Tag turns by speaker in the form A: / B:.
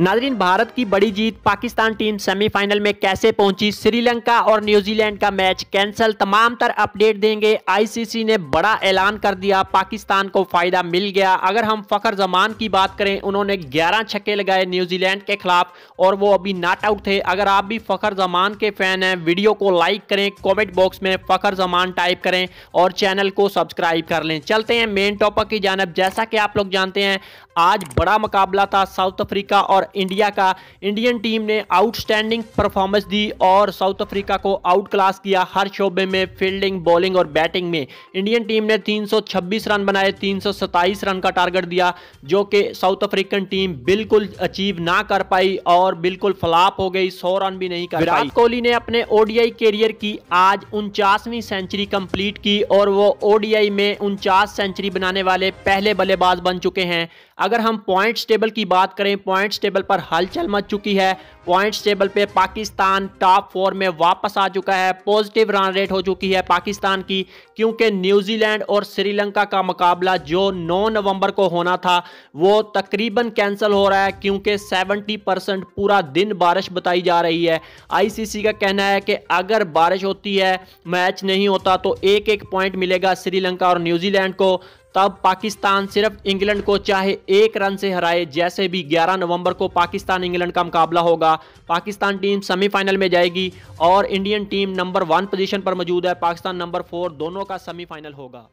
A: Nadreen Bharat की बड़ी जीत Pakistan team semifinal में कैसे पहुंची श्रीलंका और न्यूजीलैंड का मैच कैंसिल तमाम तर अपडेट देंगे आईसीसी ने बड़ा ऐलान कर दिया पाकिस्तान को फायदा मिल गया अगर हम फखर जमान की बात करें उन्होंने 11 छक्के लगाए न्यूजीलैंड के खिलाफ और वो अभी नॉट आउट थे अगर आप भी फखर जमान के फैन हैं वीडियो को लाइक करें कॉमेंट बॉक्स में फखर जमान टाइप करें और चैनल को सब्सक्राइब कर लें चलते हैं मेन टॉपिक की जानब जैसा कि आप लोग जानते हैं आज बड़ा मुकाबला था साउथ अफ्रीका और इंडिया का इंडियन टीम ने आउटस्टैंडिंग परफॉर्मेंस दी और साउथ अफ्रीका को आउट क्लास किया हर शोबे में फील्डिंग बॉलिंग और बैटिंग में इंडियन टीम ने 326 रन बनाए 327 रन का टारगेट दिया जो कि साउथ अफ्रीकन टीम बिल्कुल अचीव ना कर पाई और बिल्कुल फ्लाप हो गई सौ रन भी नहीं कर विराट कोहली ने अपने ओडीआई कैरियर की आज उनचासवीं सेंचुरी कंप्लीट की और वो ओडीआई में उनचास सेंचुरी बनाने वाले पहले बल्लेबाज बन चुके हैं अगर हम पॉइंट्स टेबल की बात करें पॉइंट्स टेबल पर हलचल मच चुकी है पॉइंट्स टेबल पे पाकिस्तान टॉप फोर में वापस आ चुका है पॉजिटिव रन रेट हो चुकी है पाकिस्तान की क्योंकि न्यूजीलैंड और श्रीलंका का मुकाबला जो 9 नवंबर को होना था वो तकरीबन कैंसिल हो रहा है क्योंकि 70 परसेंट पूरा दिन बारिश बताई जा रही है आईसीसी का कहना है कि अगर बारिश होती है मैच नहीं होता तो एक एक पॉइंट मिलेगा श्रीलंका और न्यूजीलैंड को तब पाकिस्तान सिर्फ इंग्लैंड को चाहे एक रन से हराए जैसे भी 11 नवंबर को पाकिस्तान इंग्लैंड का मुकाबला होगा पाकिस्तान टीम सेमीफाइनल में जाएगी और Indian team number one position पर मौजूद है पाकिस्तान नंबर फोर दोनों का सेमीफाइनल होगा